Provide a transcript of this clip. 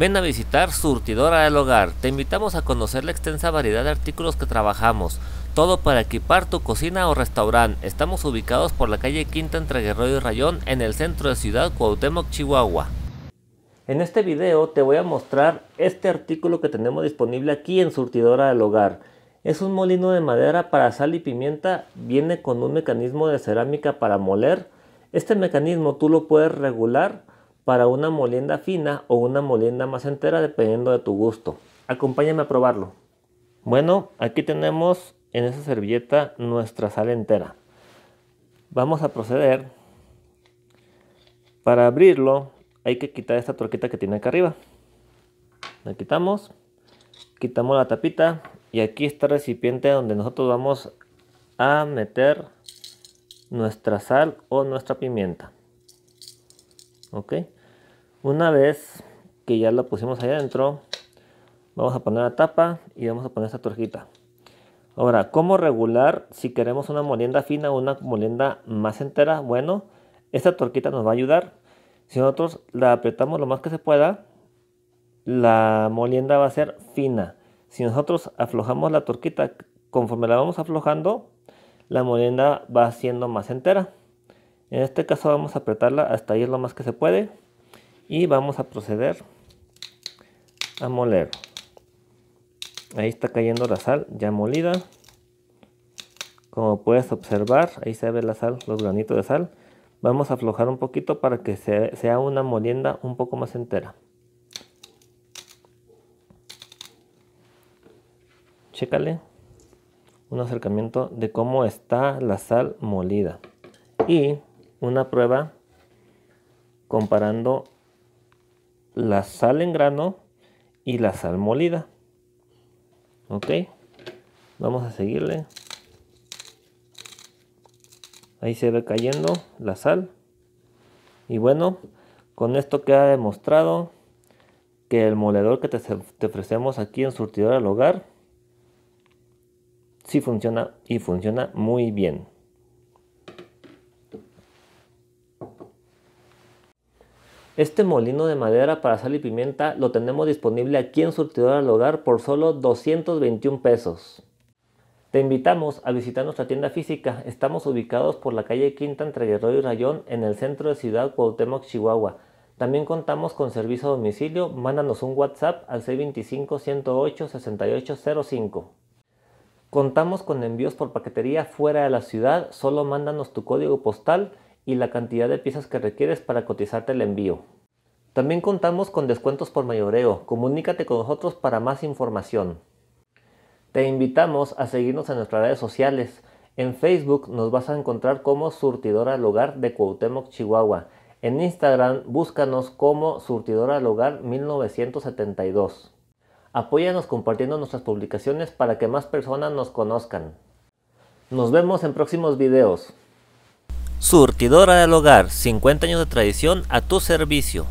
Ven a visitar Surtidora del Hogar. Te invitamos a conocer la extensa variedad de artículos que trabajamos. Todo para equipar tu cocina o restaurante. Estamos ubicados por la calle Quinta entre Guerrero y Rayón en el centro de Ciudad Cuauhtémoc, Chihuahua. En este video te voy a mostrar este artículo que tenemos disponible aquí en Surtidora del Hogar. Es un molino de madera para sal y pimienta. Viene con un mecanismo de cerámica para moler. Este mecanismo tú lo puedes regular para una molienda fina o una molienda más entera dependiendo de tu gusto. Acompáñame a probarlo. Bueno, aquí tenemos en esa servilleta nuestra sal entera. Vamos a proceder. Para abrirlo hay que quitar esta troquita que tiene acá arriba. La quitamos, quitamos la tapita y aquí está el recipiente donde nosotros vamos a meter nuestra sal o nuestra pimienta. ¿Ok? Una vez que ya la pusimos ahí adentro, vamos a poner la tapa y vamos a poner esta torquita. Ahora, ¿cómo regular si queremos una molienda fina o una molienda más entera? Bueno, esta torquita nos va a ayudar. Si nosotros la apretamos lo más que se pueda, la molienda va a ser fina. Si nosotros aflojamos la torquita, conforme la vamos aflojando, la molienda va siendo más entera. En este caso vamos a apretarla hasta ir lo más que se puede y vamos a proceder a moler ahí está cayendo la sal ya molida como puedes observar ahí se ve la sal los granitos de sal vamos a aflojar un poquito para que sea una molienda un poco más entera chécale un acercamiento de cómo está la sal molida y una prueba comparando la sal en grano y la sal molida. Ok, vamos a seguirle. Ahí se ve cayendo la sal. Y bueno, con esto queda demostrado que el moledor que te, ofrecemos aquí en surtidor al hogar sí funciona y funciona muy bien. Este molino de madera para sal y pimienta lo tenemos disponible aquí en Surtidor al Hogar por solo 221 pesos. Te invitamos a visitar nuestra tienda física. Estamos ubicados por la calle Quinta entre Guerrero y Rayón en el centro de Ciudad Cuauhtémoc, Chihuahua. También contamos con servicio a domicilio. Mándanos un WhatsApp al 625-108-6805. Contamos con envíos por paquetería fuera de la ciudad. Solo mándanos tu código postal y la cantidad de piezas que requieres para cotizarte el envío. También contamos con descuentos por mayoreo. Comunícate con nosotros para más información. Te invitamos a seguirnos en nuestras redes sociales. En Facebook nos vas a encontrar como Surtidora al Hogar de Cuauhtémoc, Chihuahua. En Instagram búscanos como Surtidora al Hogar 1972. Apóyanos compartiendo nuestras publicaciones para que más personas nos conozcan. Nos vemos en próximos videos. Surtidora del hogar, 50 años de tradición a tu servicio.